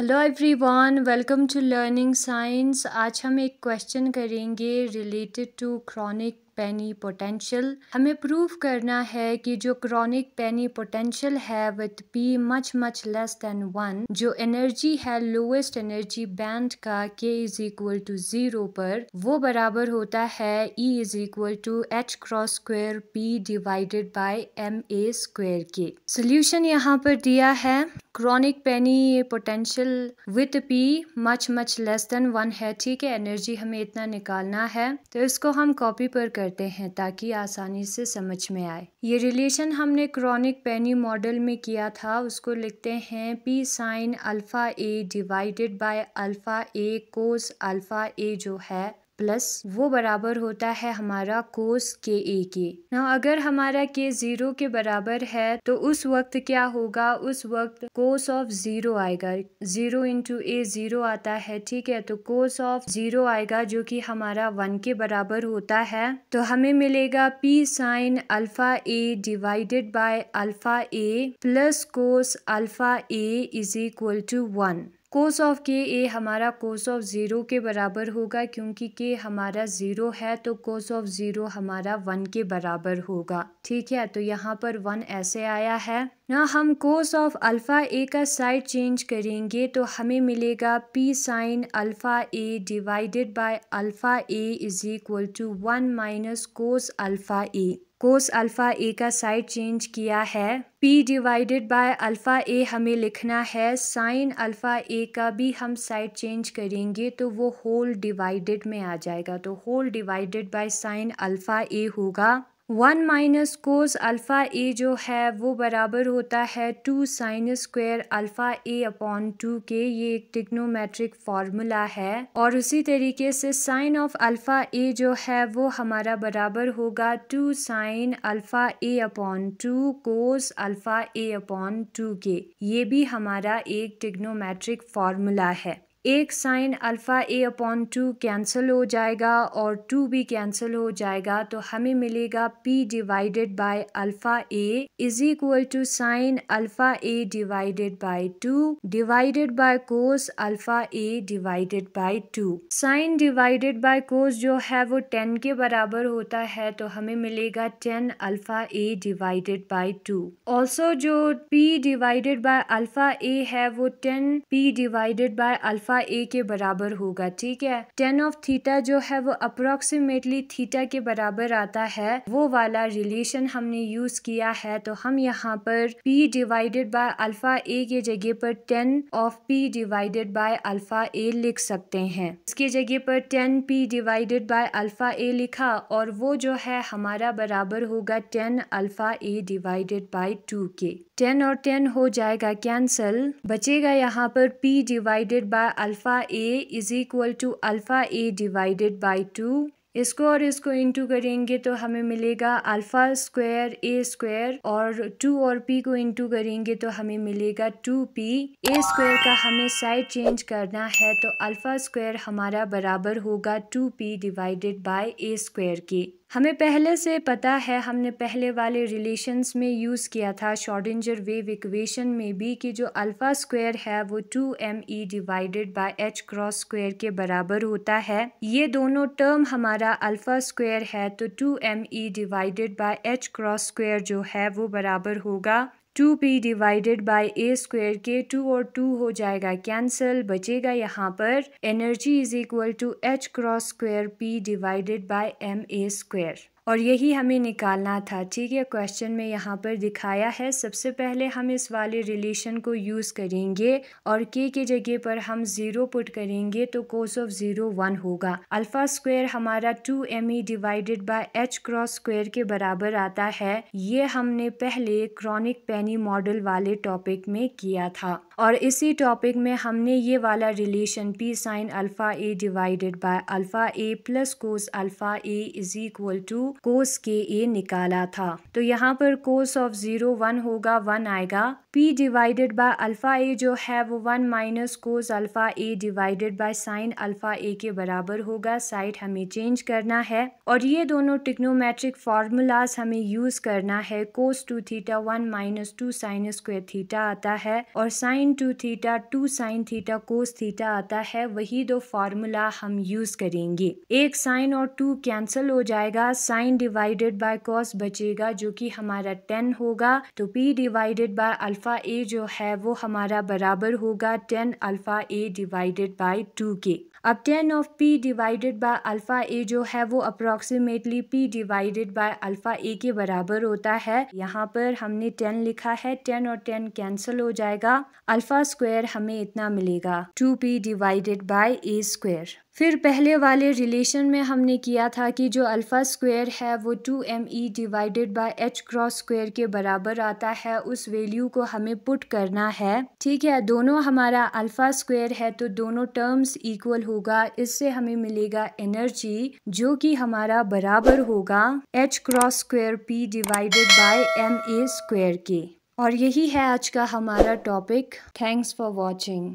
hello everyone welcome to learning science आज हम एक क्वेश्चन करेंगे related to Kronig Penney potential हमें प्रूव करना है कि जो क्रॉनिक पेनी पोटेंशियल है with P much much less than one जो एनर्जी है लोएस्ट एनर्जी बैंड का के इज इक्वल टू जीरो पर वो बराबर होता है E is equal to H cross square P divided by M A square के सोल्यूशन यहाँ पर दिया है Kronig Penney potential with P much much less than one है ठीक है एनर्जी हमें इतना निकालना है तो इसको हम कॉपी पर कर करते हैं ताकि आसानी से समझ में आए ये रिलेशन हमने क्रॉनिक पेनी मॉडल में किया था उसको लिखते हैं P sine alpha A divided by alpha A cos alpha A जो है प्लस वो बराबर होता है हमारा कोस के ए के ना अगर हमारा के ज़ीरो के बराबर है तो उस वक्त क्या होगा उस वक्त कोस ऑफ ज़ीरो आएगा ज़ीरो इंटू ए ज़ीरो आता है ठीक है तो कोस ऑफ ज़ीरो आएगा जो कि हमारा वन के बराबर होता है तो हमें मिलेगा P sine alpha A divided by alpha A plus cos alpha A is equal to one cos of के ए हमारा कोस ऑफ ज़ीरो के बराबर होगा क्योंकि के हमारा ज़ीरो है तो कोस ऑफ ज़ीरो हमारा वन के बराबर होगा ठीक है तो यहाँ पर वन ऐसे आया है ना हम कोस ऑफ अल्फ़ा ए का साइड चेंज करेंगे तो हमें मिलेगा P sine alpha A divided by alpha A is equal to one minus cos alpha A cos alpha A का साइड चेंज किया है P divided by alpha A हमें लिखना है साइन अल्फ़ा ए का भी हम साइड चेंज करेंगे तो वो होल डिवाइडेड में आ जाएगा तो whole divided by sine alpha A होगा one minus cos alpha A जो है वो बराबर होता है two sine square alpha A upon two के ये एक टिग्नोमेट्रिक फार्मूला है और उसी तरीके से साइन ऑफ अल्फ़ा ए जो है वो हमारा बराबर होगा two sine alpha A upon two cos alpha A upon two के ये भी हमारा एक टिग्नोमेट्रिक फार्मूला है एक sine alpha A upon two cancel हो जाएगा और टू भी कैंसिल हो जाएगा तो हमें मिलेगा P divided by alpha A is equal to sine alpha A divided by two divided by cos alpha A divided by two sine divided by cos जो है वो टेन के बराबर होता है तो हमें मिलेगा tan alpha A divided by two also जो P divided by alpha A है वो tan P divided by alpha alpha A के बराबर होगा ठीक है टेन ऑफ थीटा जो है वो अप्रोक्सीमेटली थीटा के बराबर आता है वो वाला रिलेशन हमने यूज किया है तो हम यहाँ पर P divided by alpha A के जगह पर tan of P divided by alpha A लिख सकते हैं इसके जगह पर tan P divided by alpha A लिखा और वो जो है हमारा बराबर होगा tan alpha A divided by two के टेन और टेन हो जाएगा कैंसल बचेगा यहाँ पर p divided by alpha a is equal to alpha a divided by two इसको और इसको इंटू करेंगे तो हमें मिलेगा अल्फ़ा स्क्वायर ए स्क्वायर और टू और पी को इंटू करेंगे तो हमें मिलेगा टू पी ए स्क्वायर का हमें साइड चेंज करना है तो अल्फ़ा स्क्वायर हमारा बराबर होगा two P divided by A square के हमें पहले से पता है हमने पहले वाले रिलेशंस में यूज़ किया था शॉर्डिंजर वेव इक्वेशन में भी कि जो अल्फ़ा स्क्वायर है वो two M E divided by H cross square के बराबर होता है ये दोनों टर्म हमारा अल्फ़ा स्क्वायर है तो two M E divided by H cross square जो है वो बराबर होगा two P divided by A square के टू और टू हो जाएगा कैंसल बचेगा यहाँ पर energy is equal to H cross square P divided by M A square और यही हमें निकालना था ठीक है क्वेश्चन में यहाँ पर दिखाया है सबसे पहले हम इस वाले रिलेशन को यूज़ करेंगे और के के जगह पर हम ज़ीरो पुट करेंगे तो कोस ऑफ ज़ीरो वन होगा अल्फ़ा स्क्वायर हमारा two M E divided by H cross square के बराबर आता है ये हमने पहले क्रॉनिक पेनी मॉडल वाले टॉपिक में किया था और इसी टॉपिक में हमने ये वाला relation P sine alpha A divided by alpha A plus cos alpha A is equal to cos के ए निकाला था तो यहाँ पर कोस ऑफ जीरो वन होगा वन आएगा P divided by alpha A जो है वो one minus cos alpha A divided by sine alpha A के बराबर होगा साइड हमें चेंज करना है और ये दोनों टिक्नोमेट्रिक फार्मूलाज हमें यूज़ करना है cos two theta one minus two sine square theta आता है और sine two theta two sine theta cos theta आता है वही दो फार्मूला हम यूज़ करेंगे एक साइन और टू कैंसिल हो जाएगा sine nine divided by cos बचेगा जो कि हमारा टेन होगा तो P divided by alpha A जो है वो हमारा बराबर होगा tan alpha A divided by two के अब tan of P divided by alpha A जो है वो approximately P divided by alpha A के बराबर होता है यहाँ पर हमने टेन लिखा है टेन और टेन कैंसिल हो जाएगा अल्फ़ा स्क्वायर हमें इतना मिलेगा two P divided by A square फिर पहले वाले रिलेशन में हमने किया था कि जो अल्फ़ा स्क्वायर है वो two M E divided by H cross square के बराबर आता है उस वैल्यू को हमें पुट करना है ठीक है दोनों हमारा अल्फ़ा स्क्वायर है तो दोनों टर्म्स इक्वल होगा इससे हमें मिलेगा एनर्जी जो कि हमारा बराबर होगा H cross square P divided by M A square के और यही है आज का हमारा टॉपिक थैंक्स फॉर वॉचिंग